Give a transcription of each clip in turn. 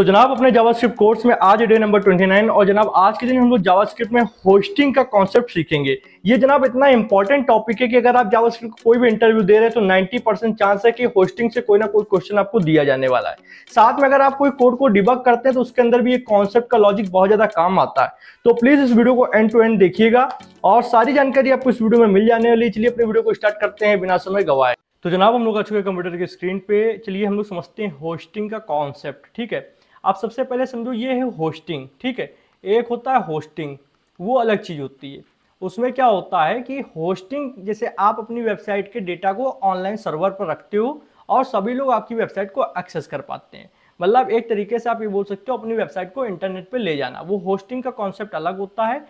तो जनाब अपने जावास्क्रिप्ट कोर्स में आज डे नंबर 29 और जनाब आज के दिन हम लोग जावास्क्रिप्ट में होस्टिंग का कॉन्सेप्ट सीखेंगे ये जनाब इतना इंपॉर्टेंट टॉपिक है कि अगर आप जावास्क्रिप्ट को कोई भी इंटरव्यू दे रहे हैं तो 90 परसेंट चांस है कि होस्टिंग से कोई ना कोई क्वेश्चन आपको दिया जाने वाला है साथ में अगर आप कोई कोड को डिबक करते हैं तो उसके अंदर भी ये कॉन्सेप्ट का लॉजिक बहुत ज्यादा काम आता है तो प्लीज इस वीडियो को एंड टू एंड देखिएगा और सारी जानकारी आपको इस वीडियो में मिल जाने वाली चलिए अपने वीडियो को स्टार्ट करते हैं बिना समय गवाए तो जनाब हम लोग आ चुके कंप्यूटर के स्क्रीन पे चलिए हम लोग समझते हैं होस्टिंग का कॉन्सेप्ट ठीक है आप सबसे पहले समझो ये है होस्टिंग ठीक है एक होता है होस्टिंग वो अलग चीज़ होती है उसमें क्या होता है कि होस्टिंग जैसे आप अपनी वेबसाइट के डेटा को ऑनलाइन सर्वर पर रखते हो और सभी लोग आपकी वेबसाइट को एक्सेस कर पाते हैं मतलब एक तरीके से आप ये बोल सकते हो अपनी वेबसाइट को इंटरनेट पर ले जाना वो होस्टिंग का कॉन्सेप्ट अलग होता है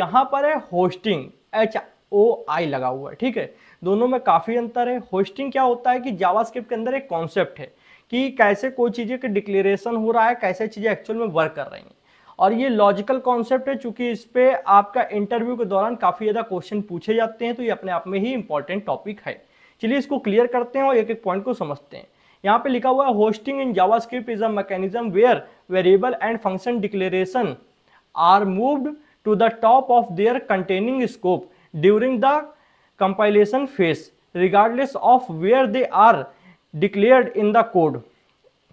यहाँ पर है होस्टिंग एच ओ आई लगा हुआ है ठीक है दोनों में काफ़ी अंतर है होस्टिंग क्या होता है कि जावास्क्रिप्ट के अंदर एक कॉन्सेप्ट है कि कैसे कोई चीज़ें के डिक्लेरेशन हो रहा है कैसे चीज़ें एक्चुअल में वर्क कर रही हैं और ये लॉजिकल कॉन्सेप्ट है चूंकि इस पर आपका इंटरव्यू के दौरान काफ़ी ज़्यादा क्वेश्चन पूछे जाते हैं तो ये अपने आप में ही इंपॉर्टेंट टॉपिक है चलिए इसको क्लियर करते हैं और एक एक पॉइंट को समझते हैं यहाँ पे लिखा हुआ है hoisting in JavaScript is a mechanism where variable and function declaration are moved to the top of their containing scope during the compilation phase regardless of where they are declared in the code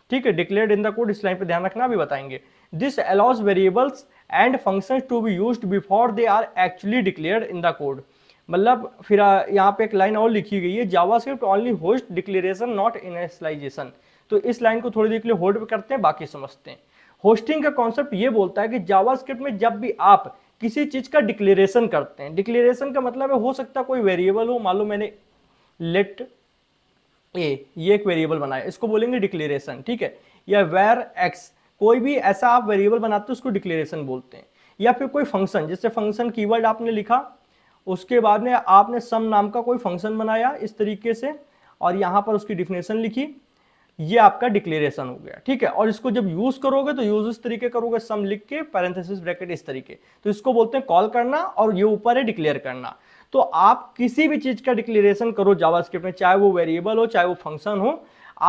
ठीक है declared in the code इस line पे ध्यान रखना भी बताएंगे this allows variables and function to be use before they are actually declared in the code मतलब फिर यहाँ पे एक लाइन और लिखी गई है JavaScript only hoist declaration not initialization तो इस लाइन को थोड़ी देर के लिए होल्ड करते हैं बाकी समझते हैं होस्टिंग का कॉन्सेप्ट ये बोलता है कि जावास्क्रिप्ट में जब भी आप किसी चीज़ का डिक्लेरेशन करते हैं डिक्लेरेशन का मतलब है हो सकता है कोई वेरिएबल हो मान लो मैंने लेट ए ये एक वेरिएबल बनाया इसको बोलेंगे डिक्लेरेशन ठीक है या वेर एक्स कोई भी ऐसा आप वेरिएबल बनाते हो उसको डिक्लेरेशन बोलते हैं या फिर कोई फंक्शन जैसे फंक्शन कीवर्ड आपने लिखा उसके बाद में आपने सम नाम का कोई फंक्शन बनाया इस तरीके से और यहाँ पर उसकी डिफिनेशन लिखी ये आपका डिक्लेरेशन हो गया ठीक है और इसको जब यूज करोगे तो यूज इस तरीके करोगे सम लिख के पैरेंथेसिस ब्रैकेट इस तरीके तो इसको बोलते हैं कॉल करना और ये ऊपर है डिक्लेयर करना तो आप किसी भी चीज़ का डिक्लेरेशन करो जावास्क्रिप्ट में चाहे वो वेरिएबल हो चाहे वो फंक्शन हो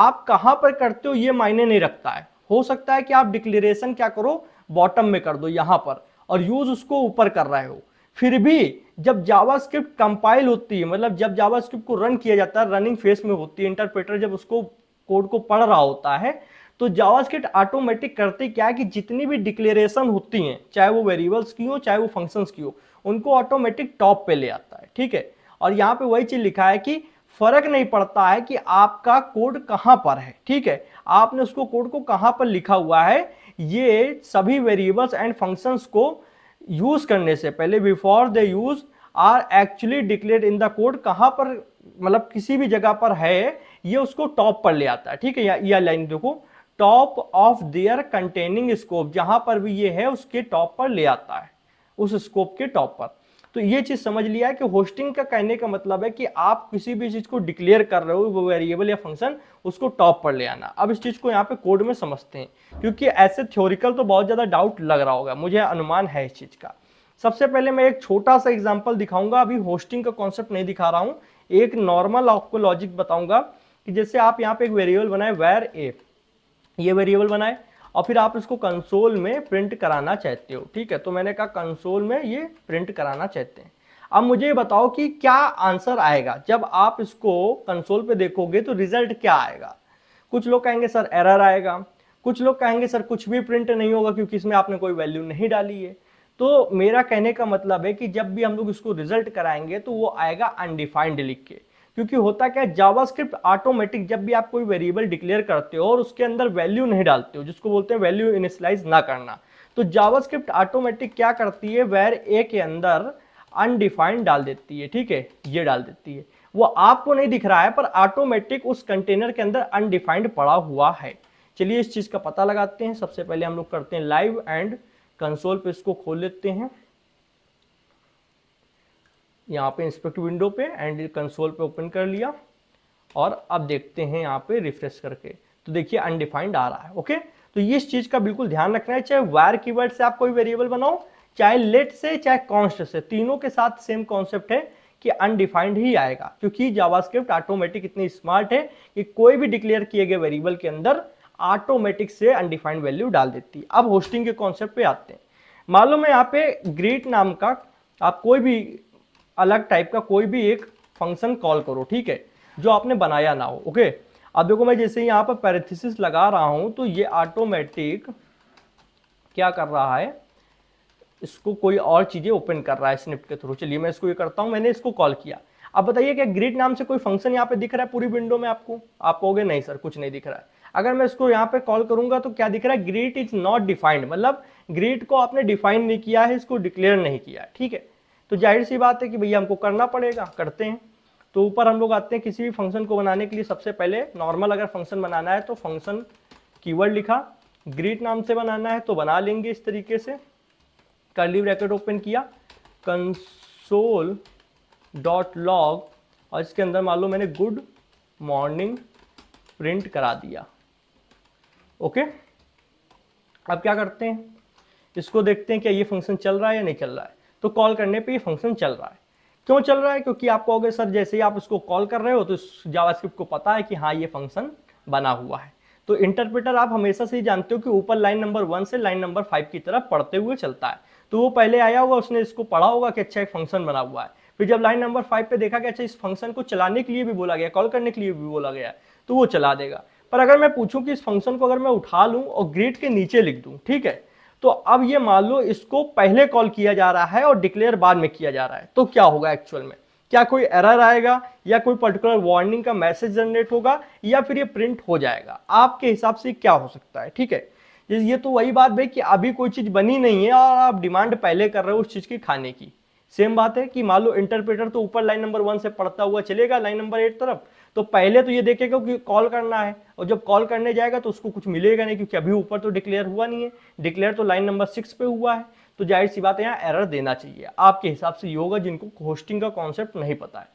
आप कहाँ पर करते हो ये मायने नहीं रखता है हो सकता है कि आप डिक्लेरेशन क्या करो बॉटम में कर दो यहाँ पर और यूज़ उसको ऊपर कर रहे हो फिर भी जब जावास्क्रिप्ट कंपाइल होती है मतलब जब जावास्क्रिप्ट को रन किया जाता है रनिंग फेस में होती है इंटरप्रेटर जब उसको कोड को पढ़ रहा होता है तो जावास्क्रिप्ट ऑटोमेटिक करते क्या है कि जितनी भी डिक्लेरेशन होती हैं चाहे वो वेरिएबल्स की हो चाहे वो फंक्शंस की हो उनको ऑटोमेटिक टॉप पे ले आता है ठीक है और यहाँ पे वही चीज़ लिखा है कि फर्क नहीं पड़ता है कि आपका कोड कहाँ पर है ठीक है आपने उसको कोड को कहाँ पर लिखा हुआ है ये सभी वेरिएबल्स एंड फंक्शंस को यूज़ करने से पहले before the use are actually declare in the code कहाँ पर मतलब किसी भी जगह पर है ये उसको टॉप पर ले आता है ठीक है या यह लाइन देखो top of their containing scope जहां पर भी ये है उसके टॉप पर ले आता है उस स्कोप के टॉप पर तो ये चीज समझ लिया है कि होस्टिंग का कहने का मतलब है कि आप किसी भी चीज को डिक्लेयर कर रहे हो वो वेरिएबल या फंक्शन उसको टॉप पर ले आना अब इस चीज को यहाँ पे कोड में समझते हैं क्योंकि ऐसे थ्योरिकल तो बहुत ज्यादा डाउट लग रहा होगा मुझे अनुमान है इस चीज का सबसे पहले मैं एक छोटा सा एग्जाम्पल दिखाऊंगा अभी होस्टिंग का कॉन्सेप्ट नहीं दिखा रहा हूँ एक नॉर्मल आपको लॉजिक बताऊंगा कि जैसे आप यहाँ पे एक वेरिएबल बनाए वेर ए ये वेरिएबल बनाए और फिर आप इसको कंसोल में प्रिंट कराना चाहते हो ठीक है तो मैंने कहा कंसोल में ये प्रिंट कराना चाहते हैं अब मुझे बताओ कि क्या आंसर आएगा जब आप इसको कंसोल पे देखोगे तो रिजल्ट क्या आएगा कुछ लोग कहेंगे सर एरर आएगा कुछ लोग कहेंगे सर कुछ भी प्रिंट नहीं होगा क्योंकि इसमें आपने कोई वैल्यू नहीं डाली है तो मेरा कहने का मतलब है कि जब भी हम लोग इसको रिजल्ट कराएंगे तो वो आएगा अनडिफाइंड लिख के क्योंकि होता क्या है जावास्क्रिप्ट ऑटोमेटिक जब भी आप कोई वेरिएबल डिक्लेयर करते हो और उसके अंदर वैल्यू नहीं डालते हो जिसको बोलते हैं वैल्यू इनिशलाइज ना करना तो जावास्क्रिप्ट ऑटोमेटिक क्या करती है वेर ए के अंदर अनडिफाइंड डाल देती है ठीक है ये डाल देती है वो आपको नहीं दिख रहा है पर ऑटोमेटिक उस कंटेनर के अंदर अनडिफाइंड पड़ा हुआ है चलिए इस चीज़ का पता लगाते हैं सबसे पहले हम लोग करते हैं लाइव एंड कंसोल पे इसको खोल लेते हैं यहाँ पे इंस्पेक्ट विंडो पे एंड कंसोल पे ओपन कर लिया और अब देखते हैं यहाँ पे रिफ्रेश करके तो देखिए अनडिफाइंड आ रहा है ओके तो ये इस चीज़ का बिल्कुल ध्यान रखना है चाहे वायर की वर्ड से आप कोई वेरिएबल बनाओ चाहे लेट से चाहे कॉन्स्ट से तीनों के साथ सेम कॉन्सेप्ट है कि अनडिफाइंड ही आएगा क्योंकि जावास्क्रिप्ट ऑटोमेटिक इतनी स्मार्ट है कि कोई भी डिक्लेयर किए गए वेरिएबल के अंदर ऑटोमेटिक से अनडिफाइंड वैल्यू डाल देती है अब होस्टिंग के कॉन्सेप्ट पे आते हैं मालूम है यहाँ पे ग्रेट नाम का आप कोई भी अलग टाइप का कोई भी एक फंक्शन कॉल करो ठीक है जो आपने बनाया ना हो ओके अब देखो मैं जैसे यहाँ पर पैरेथिस लगा रहा हूँ तो ये ऑटोमेटिक क्या कर रहा है इसको कोई और चीज़ें ओपन कर रहा है स्निप्ट के थ्रू चलिए मैं इसको ये करता हूँ मैंने इसको कॉल किया अब बताइए क्या ग्रिड नाम से कोई फंक्शन यहाँ पे दिख रहा है पूरी विंडो में आपको आप कहोगे नहीं सर कुछ नहीं दिख रहा है अगर मैं इसको यहाँ पे कॉल करूंगा तो क्या दिख रहा है ग्रीट इज नॉट डिफाइंड मतलब ग्रीट को आपने डिफाइन नहीं किया है इसको डिक्लेयर नहीं किया है ठीक है तो जाहिर सी बात है कि भैया हमको करना पड़ेगा करते हैं तो ऊपर हम लोग आते हैं किसी भी फंक्शन को बनाने के लिए सबसे पहले नॉर्मल अगर फंक्शन बनाना है तो फंक्शन कीवर्ड लिखा ग्रीट नाम से बनाना है तो बना लेंगे इस तरीके से कर्ली ब्रैकेट ओपन किया कंसोल डॉट लॉग और इसके अंदर मान लो मैंने गुड मॉर्निंग प्रिंट करा दिया ओके अब क्या करते हैं इसको देखते हैं क्या ये फंक्शन चल रहा है या नहीं चल रहा है तो कॉल करने पे ये फंक्शन चल रहा है क्यों चल रहा है क्योंकि आपको कहोगे सर जैसे ही आप उसको कॉल कर रहे हो तो जावास्क्रिप्ट को पता है कि हाँ ये फंक्शन बना हुआ है तो इंटरप्रेटर आप हमेशा से ही जानते हो कि ऊपर लाइन नंबर वन से लाइन नंबर फाइव की तरफ पढ़ते हुए चलता है तो वो पहले आया होगा उसने इसको पढ़ा होगा कि अच्छा एक फंक्शन बना हुआ है फिर जब लाइन नंबर फाइव पे देखा कि अच्छा इस फंक्शन को चलाने के लिए भी बोला गया कॉल करने के लिए भी बोला गया तो वो चला देगा पर अगर मैं पूछूं कि इस फंक्शन को अगर मैं उठा लूँ और ग्रेड के नीचे लिख दूं ठीक है तो अब ये मान लो इसको पहले कॉल किया जा रहा है और डिक्लेयर बाद में किया जा रहा है तो क्या होगा एक्चुअल में क्या कोई एरर आएगा या कोई पर्टिकुलर वार्निंग का मैसेज जनरेट होगा या फिर ये प्रिंट हो जाएगा आपके हिसाब से क्या हो सकता है ठीक है ये तो वही बात भाई कि अभी कोई चीज़ बनी नहीं है और आप डिमांड पहले कर रहे हो उस चीज़ की खाने की सेम बात है कि मान लो इंटरप्रेटर तो ऊपर लाइन नंबर वन से पढ़ता हुआ चलेगा लाइन नंबर एट तरफ तो पहले तो ये देखेगा कि कॉल करना है और जब कॉल करने जाएगा तो उसको कुछ मिलेगा नहीं क्योंकि अभी ऊपर तो डिक्लेयर हुआ नहीं है डिक्लेयर तो लाइन नंबर सिक्स पे हुआ है तो जाहिर सी बात है यहाँ एरर देना चाहिए आपके हिसाब से ये होगा जिनको होस्टिंग का कॉन्सेप्ट नहीं पता है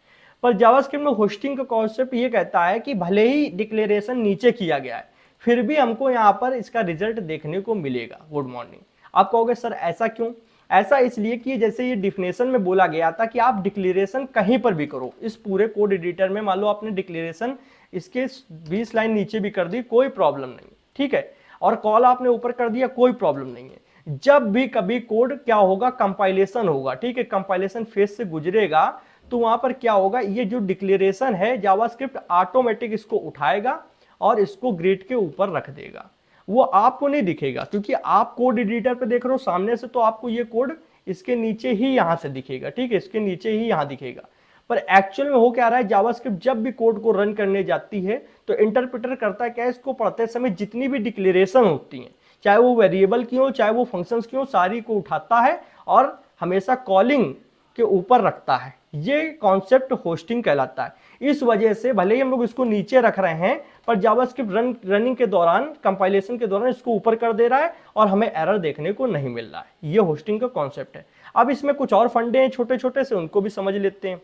पर जावास्क्रिप्ट में होस्टिंग का कॉन्सेप्ट ये कहता है कि भले ही डिक्लेरेशन नीचे किया गया है फिर भी हमको यहाँ पर इसका रिजल्ट देखने को मिलेगा गुड मॉर्निंग आप कहोगे सर ऐसा क्यों ऐसा इसलिए कि जैसे ये डिफिनेशन में बोला गया था कि आप डिक्लेरेशन कहीं पर भी करो इस पूरे कोड एडिटर में मान लो आपने डिक्लेरेशन इसके बीस लाइन नीचे भी कर दी कोई प्रॉब्लम नहीं ठीक है और कॉल आपने ऊपर कर दिया कोई प्रॉब्लम नहीं है जब भी कभी कोड क्या होगा कंपाइलेशन होगा ठीक है कंपाइलेशन फेज से गुजरेगा तो वहां पर क्या होगा ये जो डिक्लेरेशन है जावास्क्रिप्ट ऑटोमेटिक इसको उठाएगा और इसको ग्रेड के ऊपर रख देगा वो आपको नहीं दिखेगा क्योंकि आप कोड एडिटर पे देख रहे हो सामने से तो आपको ये कोड इसके नीचे ही यहाँ से दिखेगा ठीक है इसके नीचे ही यहाँ दिखेगा पर एक्चुअल में हो क्या रहा है जावास्क्रिप्ट जब भी कोड को रन करने जाती है तो इंटरप्रिटर करता है क्या है इसको पढ़ते समय जितनी भी डिक्लेरेशन होती हैं चाहे वो वेरिएबल की हो चाहे वो फंक्शंस की हो सारी को उठाता है और हमेशा कॉलिंग के ऊपर रखता है ये कॉन्सेप्ट होस्टिंग कहलाता है इस वजह से भले ही हम लोग इसको नीचे रख रहे हैं पर जावास्क्रिप्ट रन रनिंग के दौरान कंपाइलेशन के दौरान इसको ऊपर कर दे रहा है और हमें एरर देखने को नहीं मिल रहा है ये होस्टिंग का कॉन्सेप्ट है अब इसमें कुछ और फंडे हैं छोटे छोटे से उनको भी समझ लेते हैं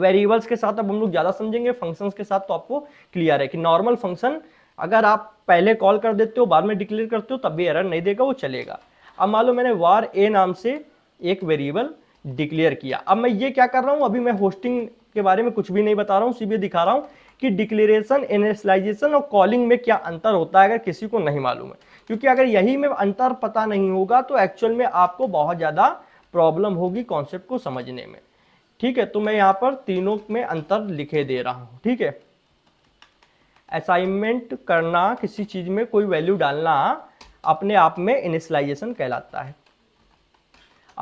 वेरिएबल्स के साथ अब हम लोग ज़्यादा समझेंगे फंक्शंस के साथ तो आपको क्लियर है कि नॉर्मल फंक्शन अगर आप पहले कॉल कर देते हो बाद में डिक्लेयर करते हो तब भी एरर नहीं देगा वो चलेगा अब मान लो मैंने वार ए नाम से एक वेरिएबल डिक्लेयर किया अब मैं ये क्या कर रहा हूँ अभी मैं होस्टिंग के बारे में कुछ भी नहीं बता रहा हूँ सीबीए दिखा रहा हूँ कि डिक्लेरेशन एनेसलाइजेशन और कॉलिंग में क्या अंतर होता है अगर किसी को नहीं मालूम है क्योंकि अगर यही में अंतर पता नहीं होगा तो एक्चुअल में आपको बहुत ज़्यादा प्रॉब्लम होगी कॉन्सेप्ट को समझने में ठीक है तो मैं यहाँ पर तीनों में अंतर लिखे दे रहा हूँ ठीक है असाइनमेंट करना किसी चीज़ में कोई वैल्यू डालना अपने आप में इनिशलाइजेशन कहलाता है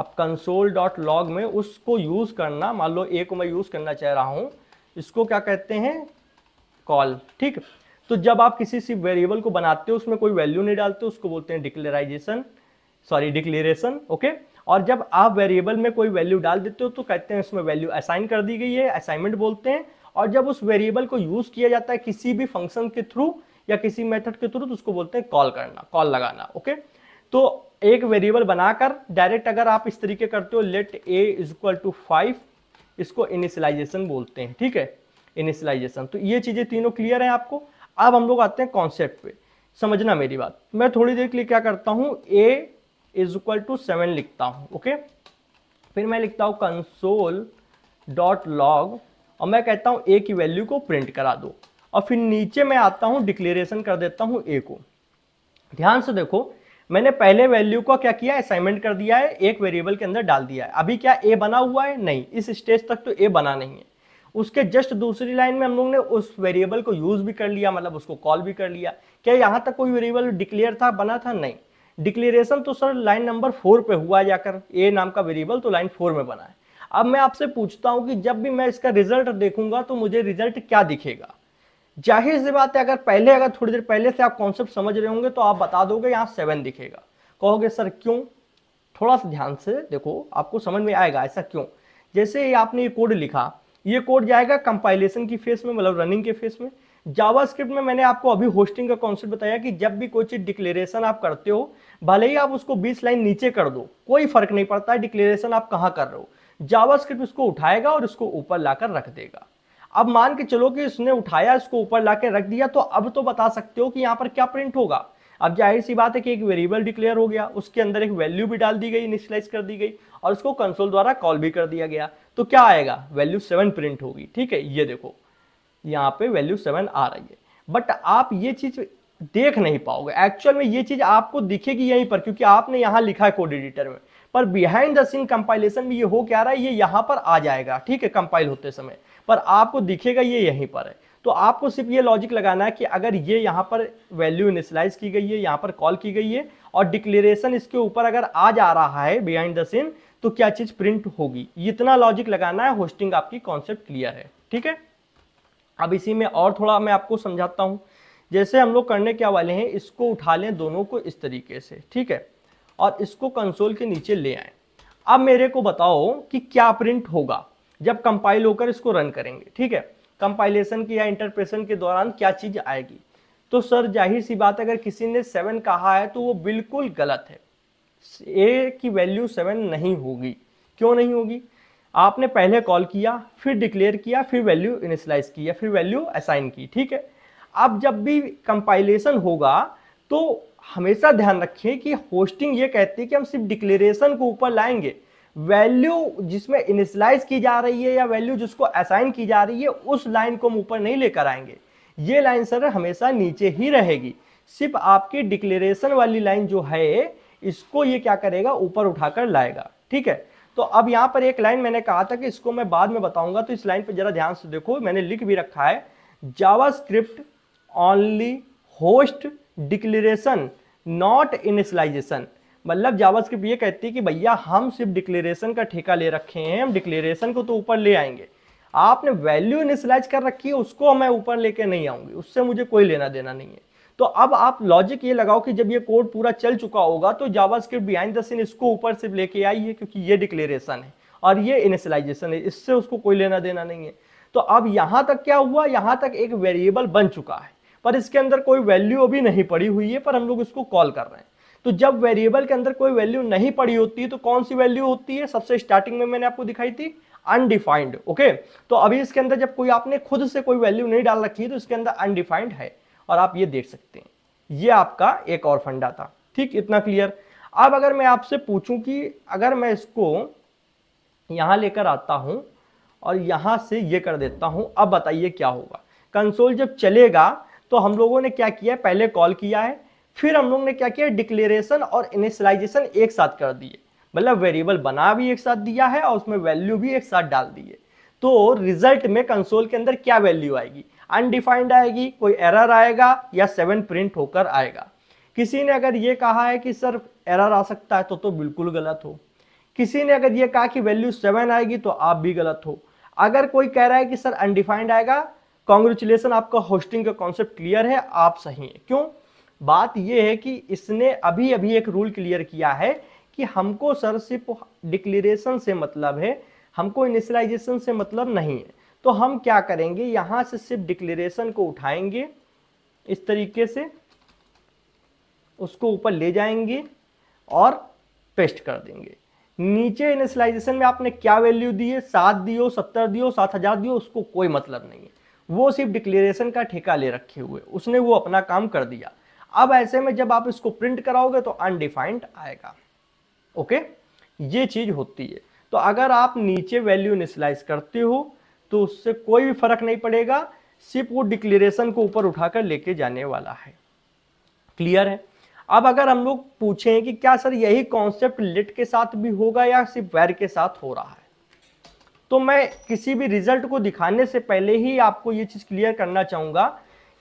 अब कंसोल डॉट लॉग में उसको यूज़ करना मान लो ए को मैं यूज़ करना चाह रहा हूं इसको क्या कहते हैं कॉल ठीक तो जब आप किसी सी वेरिएबल को बनाते हो उसमें कोई वैल्यू नहीं डालते उसको बोलते हैं डिक्लेराइजेशन सॉरी डिक्लेरेशन ओके और जब आप वेरिएबल में कोई वैल्यू डाल देते हो तो कहते हैं उसमें वैल्यू असाइन कर दी गई है असाइनमेंट बोलते हैं और जब उस वेरिएबल को यूज़ किया जाता है किसी भी फंक्शन के थ्रू या किसी मेथड के थ्रू तो उसको बोलते हैं कॉल करना कॉल लगाना ओके तो एक वेरिएबल बनाकर डायरेक्ट अगर आप इस तरीके करते हो let a is equal to five इसको इनिशलाइजेशन बोलते हैं ठीक है इनिशलाइजेशन तो ये चीज़ें तीनों क्लियर हैं आपको अब हम लोग आते हैं कॉन्सेप्ट पे समझना मेरी बात मैं थोड़ी देर के लिए क्या करता हूँ a is equal to seven लिखता हूँ ओके फिर मैं लिखता हूँ कंसोल डॉट लॉग और मैं कहता हूँ ए की वैल्यू को प्रिंट करा दो और फिर नीचे मैं आता हूँ डिक्लेरेशन कर देता हूँ ए को ध्यान से देखो मैंने पहले वैल्यू को क्या किया असाइनमेंट कर दिया है एक वेरिएबल के अंदर डाल दिया है अभी क्या ए बना हुआ है नहीं इस स्टेज तक तो ए बना नहीं है उसके जस्ट दूसरी लाइन में हम लोग ने उस वेरिएबल को यूज भी कर लिया मतलब उसको कॉल भी कर लिया क्या यहाँ तक कोई वेरिएबल डिक्लेयर था बना था नहीं डिक्लेरेशन तो सर लाइन नंबर फोर पे हुआ जाकर ए नाम का वेरिएबल तो लाइन फोर में बना है अब मैं आपसे पूछता हूँ कि जब भी मैं इसका रिजल्ट देखूंगा तो मुझे रिजल्ट क्या दिखेगा जाहिर सी बात है अगर पहले अगर थोड़ी देर पहले से आप कॉन्सेप्ट समझ रहे होंगे तो आप बता दोगे यहाँ सेवन दिखेगा कहोगे सर क्यों थोड़ा सा ध्यान से देखो आपको समझ में आएगा ऐसा क्यों जैसे ये आपने ये कोड लिखा ये कोड जाएगा कंपाइलेशन की फेस में मतलब रनिंग के फेस में जावास्क्रिप्ट में मैंने आपको अभी होस्टिंग का कॉन्सेप्ट बताया कि जब भी कोई चीज़ डिक्लेरेशन आप करते हो भले ही आप उसको 20 लाइन नीचे कर दो कोई फर्क नहीं पड़ता है डिक्लेरेशन आप कहाँ कर रहे हो जावास्क्रिप्ट उसको उठाएगा और उसको ऊपर लाकर रख देगा अब मान के चलो कि उसने उठाया इसको ऊपर ला रख दिया तो अब तो बता सकते हो कि यहाँ पर क्या प्रिंट होगा अब जाहिर सी बात है कि एक वेरिएबल डिक्लेयर हो गया उसके अंदर एक वैल्यू भी डाल दी गई इनिशलाइज कर दी गई और उसको कंसोल द्वारा कॉल भी कर दिया गया तो क्या आएगा वैल्यू सेवन प्रिंट होगी ठीक है ये देखो यहाँ पे वैल्यू सेवन आ रही है बट आप ये चीज़ देख नहीं पाओगे एक्चुअल में ये चीज़ आपको दिखेगी यहीं पर क्योंकि आपने यहाँ लिखा है कोड एडिटर में पर बिहाइंड द सीन कंपाइलेशन में ये हो क्या रहा है ये यहाँ पर आ जाएगा ठीक है कंपाइल होते समय पर आपको दिखेगा ये यहीं पर है तो आपको सिर्फ ये लॉजिक लगाना है कि अगर ये यहाँ पर वैल्यू इनिशलाइज की गई है यहाँ पर कॉल की गई है और डिक्लेरेशन इसके ऊपर अगर आ जा रहा है बिहाइंड द सीन तो क्या चीज़ प्रिंट होगी इतना लॉजिक लगाना है होस्टिंग आपकी कॉन्सेप्ट क्लियर है ठीक है अब इसी में और थोड़ा मैं आपको समझाता हूँ जैसे हम लोग करने क्या वाले हैं इसको उठा लें दोनों को इस तरीके से ठीक है और इसको कंसोल के नीचे ले आए अब मेरे को बताओ कि क्या प्रिंट होगा जब कंपाइल होकर इसको रन करेंगे ठीक है कंपाइलेशन की या इंटरप्रेशन के दौरान क्या चीज़ आएगी तो सर जाहिर सी बात अगर किसी ने सेवन कहा है तो वो बिल्कुल गलत है ए की वैल्यू सेवन नहीं होगी क्यों नहीं होगी आपने पहले कॉल किया फिर डिक्लेयर किया फिर वैल्यू इनिशलाइज की या फिर वैल्यू असाइन की ठीक है अब जब भी कंपाइलेशन होगा तो हमेशा ध्यान रखें कि होस्टिंग ये कहती है कि हम सिर्फ डिक्लेरेशन को ऊपर लाएंगे वैल्यू जिसमें इनिशलाइज की जा रही है या वैल्यू जिसको असाइन की जा रही है उस लाइन को हम ऊपर नहीं लेकर आएंगे ये लाइन सर हमेशा नीचे ही रहेगी सिर्फ आपकी डिक्लेरेशन वाली लाइन जो है इसको ये क्या करेगा ऊपर उठाकर लाएगा ठीक है तो अब यहाँ पर एक लाइन मैंने कहा था कि इसको मैं बाद में बताऊंगा तो इस लाइन पर जरा ध्यान से देखो मैंने लिख भी रखा है script only hoist declaration not initialization मतलब जावास्क्रिप्ट ये कहती है कि भैया हम सिर्फ डिक्लेरेशन का ठेका ले रखे हैं हम डिक्लेरेशन को तो ऊपर ले आएंगे आपने वैल्यू इनिशलाइज कर रखी है उसको मैं ऊपर लेके नहीं आऊंगी उससे मुझे कोई लेना देना नहीं है तो अब आप लॉजिक ये लगाओ कि जब ये कोड पूरा चल चुका होगा तो जावास्क्रिप्ट बिहाइंड द सीन इसको ऊपर सिर्फ लेके आई है क्योंकि ये डिक्लेरेशन है और ये इनिशलाइजेशन है इससे उसको कोई लेना देना नहीं है तो अब यहाँ तक क्या हुआ यहाँ तक एक वेरिएबल बन चुका है पर इसके अंदर कोई वैल्यू अभी नहीं पड़ी हुई है पर हम लोग इसको कॉल कर रहे हैं तो जब वेरिएबल के अंदर कोई वैल्यू नहीं पड़ी होती तो कौन सी वैल्यू होती है सबसे स्टार्टिंग में मैंने आपको दिखाई थी अनडिफाइंड ओके तो अभी इसके अंदर जब कोई आपने खुद से कोई वैल्यू नहीं डाल रखी है तो इसके अंदर अनडिफाइंड है और आप ये देख सकते हैं ये आपका एक और फंडा था ठीक इतना क्लियर अब अगर मैं आपसे पूछूं कि अगर मैं इसको यहां लेकर आता हूं और यहां से ये कर देता हूं अब बताइए क्या होगा कंसोल जब चलेगा तो हम लोगों ने क्या किया है पहले कॉल किया है फिर हम लोग ने क्या किया डिक्लेरेशन और इनिशलाइजेशन एक साथ कर दिए मतलब वेरिएबल बना भी एक साथ दिया है और उसमें वैल्यू भी एक साथ डाल दिए तो रिजल्ट में कंसोल के अंदर क्या वैल्यू आएगी अनडिफाइंड आएगी कोई एरर आएगा या सेवन प्रिंट होकर आएगा किसी ने अगर ये कहा है कि सर एरर आ सकता है तो तो बिल्कुल गलत हो किसी ने अगर ये कहा कि वैल्यू सेवन आएगी तो आप भी गलत हो अगर कोई कह रहा है कि सर अनडिफाइंड आएगा कॉन्ग्रेचुलेसन आपका होस्टिंग का कॉन्सेप्ट क्लियर है आप सही है क्यों बात यह है कि इसने अभी अभी एक रूल क्लियर किया है कि हमको सर सिर्फ डिक्लेरेशन से मतलब है हमको इनिशलाइजेशन से मतलब नहीं है तो हम क्या करेंगे यहाँ से सिर्फ डिक्लेरेशन को उठाएंगे इस तरीके से उसको ऊपर ले जाएंगे और पेस्ट कर देंगे नीचे इनिशलाइजेशन में आपने क्या वैल्यू दी है सात दियो सत्तर दियो सात हज़ार दियो उसको कोई मतलब नहीं है वो सिर्फ डिक्लेरेशन का ठेका ले रखे हुए उसने वो अपना काम कर दिया अब ऐसे में जब आप इसको प्रिंट कराओगे तो अनडिफाइंड आएगा ओके ये चीज होती है तो अगर आप नीचे वैल्यू इनिशलाइज करते हो तो उससे कोई भी फर्क नहीं पड़ेगा सिर्फ वो डिक्लेरेशन को ऊपर उठाकर लेके जाने वाला है क्लियर है अब अगर हम लोग पूछें कि क्या सर यही कॉन्सेप्ट लिट के साथ भी होगा या सिर्फ वैर के साथ हो रहा है तो मैं किसी भी रिजल्ट को दिखाने से पहले ही आपको ये चीज़ क्लियर करना चाहूंगा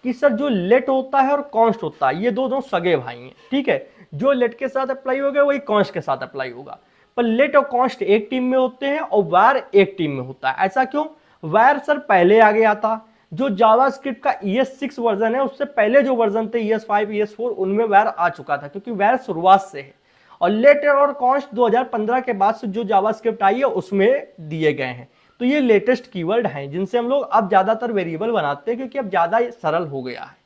कि सर जो लेट होता है और कॉन्स्ट होता है ये दो दोनों सगे भाई हैं ठीक है जो लेट के साथ अप्लाई होगा वही कॉन्स्ट के साथ अप्लाई होगा पर लेट और कॉन्स्ट एक टीम में होते हैं और वायर एक टीम में होता है ऐसा क्यों वायर सर पहले आ गया था जो जावा स्क्रिप्ट का ई एस सिक्स वर्जन है उससे पहले जो वर्जन थे E S five E S four उनमें वायर आ चुका था क्योंकि वायर शुरुआत से है और लेट और कॉन्स्ट पंद्रह के बाद से जो स्क्रिप्ट आई है उसमें दिए गए हैं तो ये लेटेस्ट कीवर्ड हैं जिनसे हम लोग अब ज़्यादातर वेरिएबल बनाते हैं क्योंकि अब ज़्यादा सरल हो गया है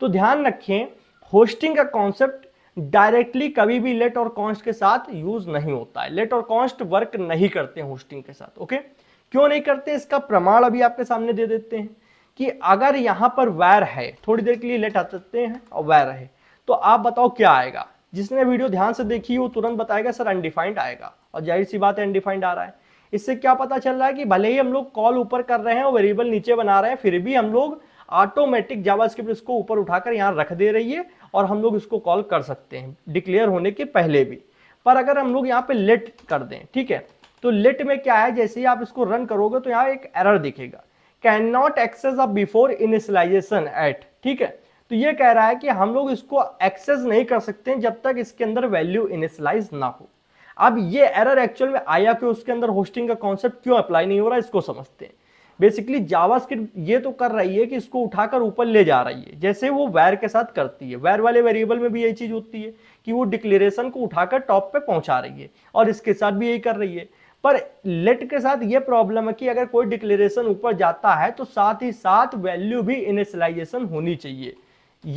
तो ध्यान रखें होस्टिंग का कॉन्सेप्ट डायरेक्टली कभी भी लेट और कॉन्स्ट के साथ यूज नहीं होता है लेट और कॉन्स्ट वर्क नहीं करते होस्टिंग के साथ ओके क्यों नहीं करते इसका प्रमाण अभी आपके सामने दे देते हैं कि अगर यहाँ पर वैर है थोड़ी देर के लिए लेट आ सकते हैं और वैर है तो आप बताओ क्या आएगा जिसने वीडियो ध्यान से देखी वो तुरंत बताएगा सर अनडिफाइंड आएगा और जाहिर सी बात है अनडिफाइंड आ रहा है इससे क्या पता चल रहा है कि भले ही हम लोग कॉल ऊपर कर रहे हैं और वेरिएबल नीचे बना रहे हैं फिर भी हम लोग ऑटोमेटिक जावास्क्रिप्ट इसको ऊपर उठाकर यहाँ रख दे रही है और हम लोग इसको कॉल कर सकते हैं डिक्लेयर होने के पहले भी पर अगर हम लोग यहाँ पे लेट कर दें ठीक है तो लेट में क्या है जैसे ही आप इसको रन करोगे तो यहाँ एक एरर दिखेगा can not access up before initialization at ठीक है तो ये कह रहा है कि हम लोग इसको एक्सेस नहीं कर सकते जब तक इसके अंदर वैल्यू इनिशलाइज ना हो अब ये एरर एक्चुअल में आया क्यों उसके अंदर होस्टिंग का कॉन्सेप्ट क्यों अप्लाई नहीं हो रहा इसको समझते हैं बेसिकली जावास्क्रिप्ट ये तो कर रही है कि इसको उठाकर ऊपर ले जा रही है जैसे वो वैर के साथ करती है वैर वाले वेरिएबल में भी यही चीज़ होती है कि वो डिक्लेरेशन को उठाकर टॉप पे पहुंचा रही है और इसके साथ भी यही कर रही है पर लेट के साथ ये प्रॉब्लम है कि अगर कोई डिक्लेरेशन ऊपर जाता है तो साथ ही साथ वैल्यू भी इनिशलाइजेशन होनी चाहिए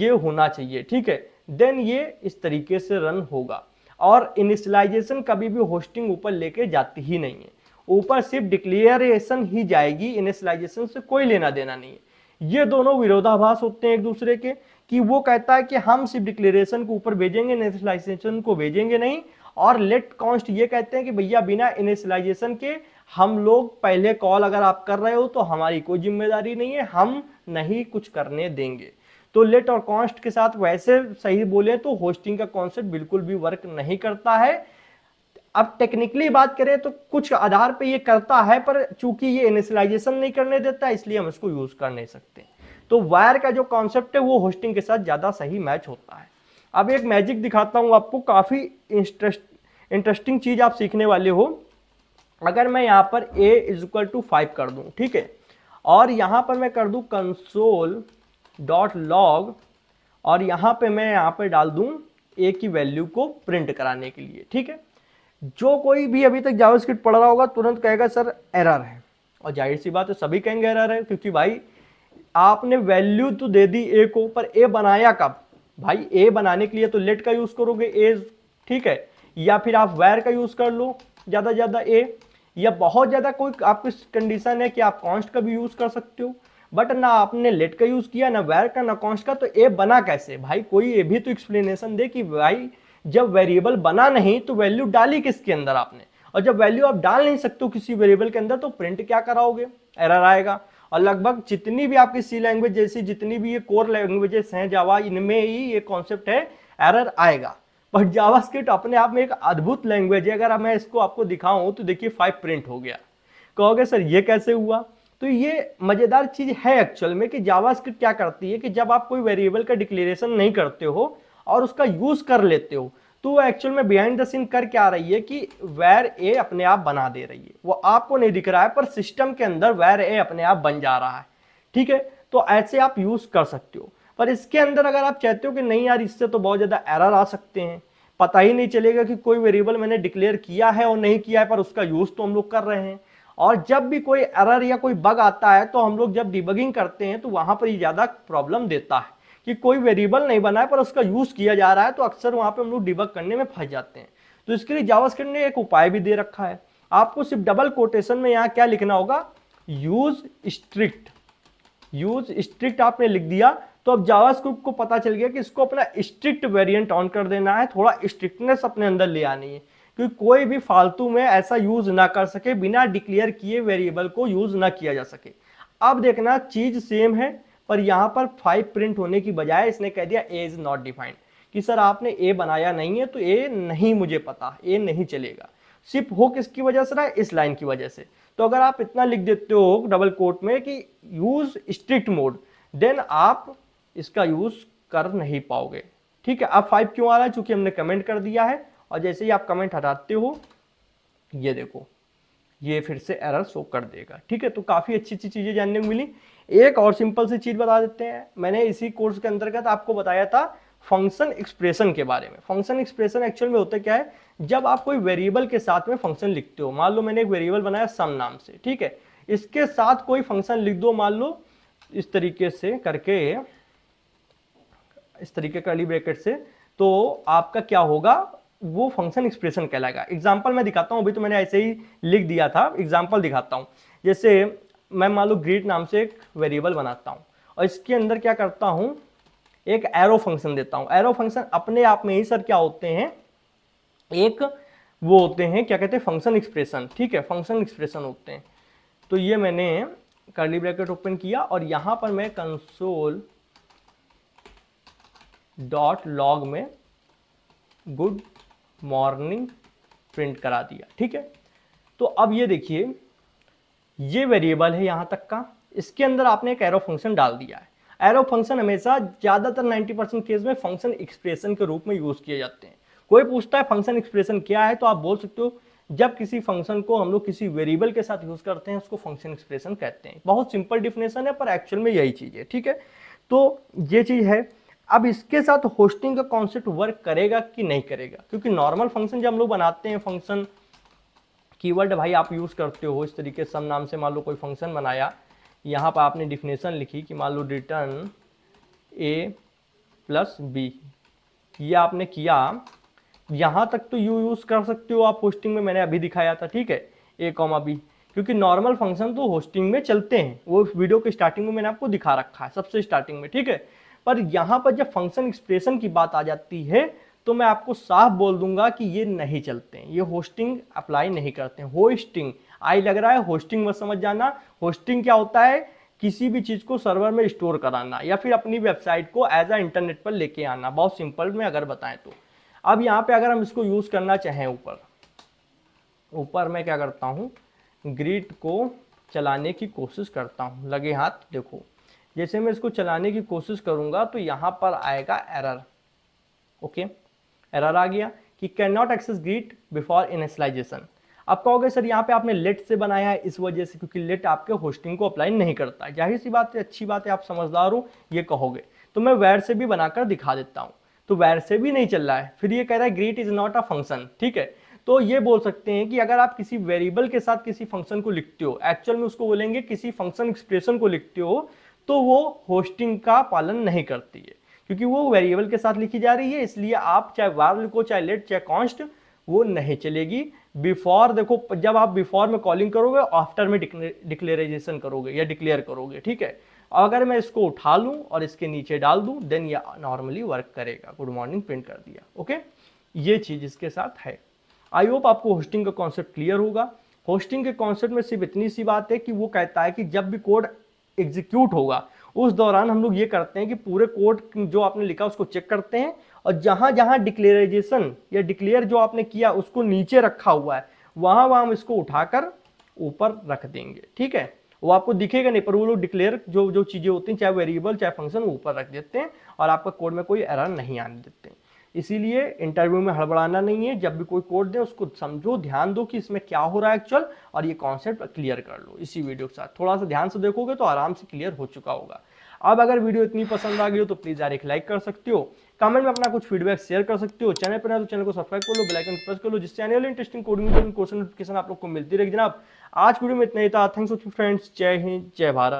ये होना चाहिए ठीक है देन ये इस तरीके से रन होगा और इनिशलाइजेशन कभी भी होस्टिंग ऊपर लेके जाती ही नहीं है ऊपर सिर्फ डिक्लेरेशन ही जाएगी इनिशलाइजेशन से कोई लेना देना नहीं है ये दोनों विरोधाभास होते हैं एक दूसरे के कि वो कहता है कि हम सिर्फ डिक्लेरेशन को ऊपर भेजेंगे इनिशलाइजेशन को भेजेंगे नहीं और लेट कॉन्स्ट ये कहते हैं कि भैया बिना इनिशलाइजेशन के हम लोग पहले कॉल अगर आप कर रहे हो तो हमारी कोई जिम्मेदारी नहीं है हम नहीं कुछ करने देंगे तो लेट और कॉन्स्ट के साथ वैसे सही बोले तो होस्टिंग का कॉन्सेप्ट बिल्कुल भी वर्क नहीं करता है अब टेक्निकली बात करें तो कुछ आधार पे ये करता है पर चूंकि ये इनिशलाइजेशन नहीं करने देता इसलिए हम इसको यूज कर नहीं सकते तो वायर का जो कॉन्सेप्ट है वो होस्टिंग के साथ ज़्यादा सही मैच होता है अब एक मैजिक दिखाता हूँ आपको काफ़ी इंटरेस्ट इंटरेस्टिंग चीज़ आप सीखने वाले हो अगर मैं यहाँ पर a is equal to five कर दूँ ठीक है और यहाँ पर मैं कर दूँ कंसोल डॉट लॉग और यहाँ पे मैं यहाँ पे डाल दूँ ए की वैल्यू को प्रिंट कराने के लिए ठीक है जो कोई भी अभी तक जावास्क्रिप्ट पढ़ रहा होगा तुरंत कहेगा सर एरर है और जाहिर सी बात है सभी कहेंगे एरर है क्योंकि भाई आपने वैल्यू तो दे दी ए को पर ए बनाया कब भाई ए बनाने के लिए तो लेट का यूज़ करोगे ए ठीक है या फिर आप वायर का यूज़ कर लो ज़्यादा ज़्यादा ए या बहुत ज़्यादा कोई आपकी कंडीशन है कि आप कॉन्स्ट का भी यूज़ कर सकते हो बट ना आपने लेट का यूज़ किया ना वेर का ना कॉन्स्ट का तो ए बना कैसे भाई कोई ये भी तो एक्सप्लेनेशन दे कि भाई जब वेरिएबल बना नहीं तो वैल्यू डाली किसके अंदर आपने और जब वैल्यू आप डाल नहीं सकते हो किसी वेरिएबल के अंदर तो प्रिंट क्या कराओगे एरर आएगा और लगभग जितनी भी आपकी सी लैंग्वेज जैसी जितनी भी ये कोर लैंग्वेजेस हैं जावा इनमें ही ये कॉन्सेप्ट है एरर आएगा बट जावास्क्रिप्ट अपने आप में एक अद्भुत लैंग्वेज है अगर मैं इसको आपको दिखाऊं तो देखिए फाइव प्रिंट हो गया कहोगे सर ये कैसे हुआ तो ये मज़ेदार चीज़ है एक्चुअल में कि जावास्क्रिप्ट क्या करती है कि जब आप कोई वेरिएबल का डिक्लेरेशन नहीं करते हो और उसका यूज़ कर लेते हो तो एक्चुअल में बिहाइंड द सीन कर क्या रही है कि वैर ए अपने आप बना दे रही है वो आपको नहीं दिख रहा है पर सिस्टम के अंदर वेर ए अपने आप बन जा रहा है ठीक है तो ऐसे आप यूज़ कर सकते हो पर इसके अंदर अगर आप चाहते हो कि नहीं यार इससे तो बहुत ज़्यादा एरर आ सकते हैं पता ही नहीं चलेगा कि कोई वेरिएबल मैंने डिक्लेयर किया है और नहीं किया है पर उसका यूज़ तो हम लोग कर रहे हैं और जब भी कोई एरर या कोई बग आता है तो हम लोग जब डिबगिंग करते हैं तो वहां पर ही ज़्यादा प्रॉब्लम देता है कि कोई वेरिएबल नहीं बना है पर उसका यूज़ किया जा रहा है तो अक्सर वहां पर हम लोग डिबग करने में फंस जाते हैं तो इसके लिए जावास्क्रिप्ट ने एक उपाय भी दे रखा है आपको सिर्फ डबल कोटेशन में यहाँ क्या लिखना होगा यूज स्ट्रिक्ट यूज स्ट्रिक्ट आपने लिख दिया तो अब जावास्क्रिप्ट को पता चल गया कि इसको अपना स्ट्रिक्ट वेरिएंट ऑन कर देना है थोड़ा स्ट्रिक्टनेस अपने अंदर ले आनी है कि कोई भी फालतू में ऐसा यूज ना कर सके बिना डिक्लेयर किए वेरिएबल को यूज ना किया जा सके अब देखना चीज सेम है पर यहाँ पर फाइव प्रिंट होने की बजाय इसने कह दिया ए इज नॉट डिफाइंड कि सर आपने ए बनाया नहीं है तो ए नहीं मुझे पता ए नहीं चलेगा सिर्फ हो किसकी वजह से रहा इस लाइन की वजह से तो अगर आप इतना लिख देते हो डबल कोट में कि यूज स्ट्रिक्ट मोड देन आप इसका यूज कर नहीं पाओगे ठीक है अब फाइव क्यों आ रहा है चूंकि हमने कमेंट कर दिया है और जैसे ही आप कमेंट हटाते हो ये देखो ये फिर से एरर शो कर देगा ठीक है तो काफ़ी अच्छी अच्छी चीज़ें जानने को मिली एक और सिंपल सी चीज़ बता देते हैं मैंने इसी कोर्स के अंतर्गत आपको बताया था फंक्शन एक्सप्रेशन के बारे में फंक्शन एक्सप्रेशन एक्चुअल में होता क्या है जब आप कोई वेरिएबल के साथ में फंक्शन लिखते हो मान लो मैंने एक वेरिएबल बनाया सम नाम से ठीक है इसके साथ कोई फंक्शन लिख दो मान लो इस तरीके से करके इस तरीके ली ब्रैकेट से तो आपका क्या होगा वो फंक्शन एक्सप्रेशन कहलाएगा एग्जाम्पल मैं दिखाता हूँ अभी तो मैंने ऐसे ही लिख दिया था एग्जाम्पल दिखाता हूँ जैसे मैं मान लो ग्रीट नाम से एक वेरिएबल बनाता हूँ और इसके अंदर क्या करता हूँ एक एरो फंक्शन देता हूँ एरो फंक्शन अपने आप में ही सर क्या होते हैं एक वो होते हैं क्या कहते हैं फंक्शन एक्सप्रेशन ठीक है फंक्शन एक्सप्रेशन होते हैं तो ये मैंने कर्ली ब्रैकेट ओपन किया और यहाँ पर मैं कंसोल डॉट लॉग में गुड मॉर्निंग प्रिंट करा दिया ठीक है तो अब ये देखिए ये वेरिएबल है यहाँ तक का इसके अंदर आपने एक एरो फंक्शन डाल दिया है एरो फंक्शन हमेशा ज़्यादातर 90 परसेंट केस में फंक्शन एक्सप्रेशन के रूप में यूज़ किए जाते हैं कोई पूछता है फंक्शन एक्सप्रेशन क्या है तो आप बोल सकते हो जब किसी फंक्शन को हम लोग किसी वेरिएबल के साथ यूज़ करते हैं उसको फंक्शन एक्सप्रेशन कहते हैं बहुत सिंपल डिफिनेशन है पर एक्चुअल में यही चीज़ है ठीक है तो ये चीज़ है अब इसके साथ होस्टिंग का कॉन्सेप्ट वर्क करेगा कि नहीं करेगा क्योंकि नॉर्मल फंक्शन जब हम लोग बनाते हैं फंक्शन कीवर्ड भाई आप यूज़ करते हो इस तरीके से सम नाम से मान लो कोई फंक्शन बनाया यहाँ पर आपने डिफिनेशन लिखी कि मान लो रिटर्न ए प्लस बी ये आपने किया यहाँ तक तो यू यूज़ कर सकते हो आप होस्टिंग में मैंने अभी दिखाया था ठीक है ए कॉमा बी क्योंकि नॉर्मल फंक्शन तो होस्टिंग में चलते हैं वो वीडियो के स्टार्टिंग में मैंने आपको दिखा रखा है सबसे स्टार्टिंग में ठीक है पर यहां पर जब फंक्शन एक्सप्रेशन की बात आ जाती है तो मैं आपको साफ बोल दूंगा कि ये नहीं चलते हैं ये होस्टिंग अप्लाई नहीं करते हैं होस्टिंग आई लग रहा है होस्टिंग में समझ जाना होस्टिंग क्या होता है किसी भी चीज़ को सर्वर में स्टोर कराना या फिर अपनी वेबसाइट को एज अ इंटरनेट पर लेके आना बहुत सिंपल में अगर बताएं तो अब यहां पे अगर हम इसको यूज़ करना चाहें ऊपर ऊपर मैं क्या करता हूं ग्रिड को चलाने की कोशिश करता हूं लगे हाथ देखो जैसे मैं इसको चलाने की कोशिश करूंगा तो यहां पर आएगा एरर ओके एरर आ गया कि can not access greet before initialization आप कहोगे सर यहाँ पे आपने लेट से बनाया है इस वजह से क्योंकि लेट आपके होस्टिंग को अप्लाई नहीं करता जाहिर सी बात है अच्छी बात है आप समझदार हो ये कहोगे तो मैं वैर से भी बनाकर दिखा देता हूँ तो वैर से भी नहीं चल रहा है फिर ये कह रहा है greet is not a function ठीक है तो ये बोल सकते हैं कि अगर आप किसी वेरिएबल के साथ किसी फंक्शन को लिखते हो एक्चुअल में उसको बोलेंगे किसी फंक्शन एक्सप्रेशन को लिखते हो तो वो होस्टिंग का पालन नहीं करती है क्योंकि वो वेरिएबल के साथ लिखी जा रही है इसलिए आप चाहे वार लिखो चाहे लेट चाहे कॉन्स्ट वो नहीं चलेगी बिफोर देखो जब आप बिफोर में कॉलिंग करोगे आफ्टर में डिक्लेरेशन करोगे या डिक्लेयर करोगे ठीक है अगर मैं इसको उठा लूँ और इसके नीचे डाल दूँ देन ये नॉर्मली वर्क करेगा गुड मॉर्निंग प्रिंट कर दिया ओके ये चीज़ इसके साथ है आई होप आपको होस्टिंग का कॉन्सेप्ट क्लियर होगा होस्टिंग के कॉन्सेप्ट में सिर्फ इतनी सी बात है कि वो कहता है कि जब भी कोड एग्जीक्यूट होगा उस दौरान हम लोग ये करते हैं कि पूरे कोड जो आपने लिखा उसको चेक करते हैं और जहाँ जहाँ डिक्लेराइजेशन या डिक्लेयर जो आपने किया उसको नीचे रखा हुआ है वहाँ वहाँ हम इसको उठाकर ऊपर रख देंगे ठीक है वो आपको दिखेगा नहीं पर वो लोग डिक्लेयर जो जो चीज़ें होती हैं चाहे वेरिएबल चाहे फंक्शन ऊपर रख देते हैं और आपका कोड में कोई एरर नहीं आने देते हैं इसीलिए इंटरव्यू में हड़बड़ाना नहीं है जब भी कोई कोर्ट दे उसको समझो ध्यान दो कि इसमें क्या हो रहा है एक्चुअल और ये कॉन्सेप्ट क्लियर कर लो इसी वीडियो के साथ थोड़ा सा ध्यान से देखोगे तो आराम से क्लियर हो चुका होगा अब अगर वीडियो इतनी पसंद आ गई हो तो प्लीज़ यार एक लाइक कर सकते हो कमेंट में अपना कुछ फीडबैक शेयर कर सकते हो चैनल पर ना तो चैनल को सब्सक्राइब कर लो बेलाइकन प्रेस कर लो जिससे आने वाले इंटरेस्टिंग कोडिंग क्वेश्चन नोटिफिकेशन आप लोग को मिलती रहेगी जनाब आज वीडियो में इतना ही था थैंक्स फॉर फ्रेंड्स जय हिंद जय भारत